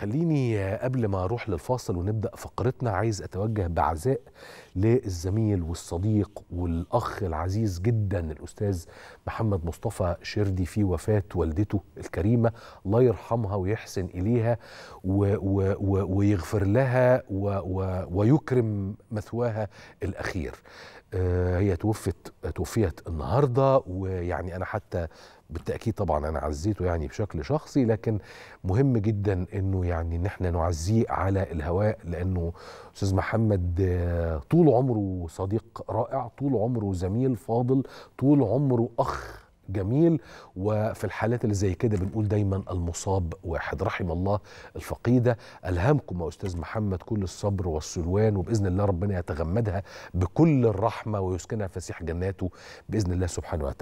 خليني قبل ما اروح للفاصل ونبدا فقرتنا عايز اتوجه بعزاء للزميل والصديق والاخ العزيز جدا الاستاذ محمد مصطفى شردي في وفاه والدته الكريمه الله يرحمها ويحسن اليها و و و ويغفر لها و و ويكرم مثواها الاخير آه، هي توفت توفيت النهارده ويعني انا حتى بالتاكيد طبعا انا عزيته يعني بشكل شخصي لكن مهم جدا انه يعني ان احنا نعزيه على الهواء لانه استاذ محمد طول عمره صديق رائع طول عمره زميل فاضل طول عمره اخ جميل وفي الحالات اللي زي كده بنقول دايما المصاب واحد رحم الله الفقيدة ألهمكم يا أستاذ محمد كل الصبر والسلوان وبإذن الله ربنا يتغمدها بكل الرحمة ويسكنها فسيح جناته بإذن الله سبحانه وتعالى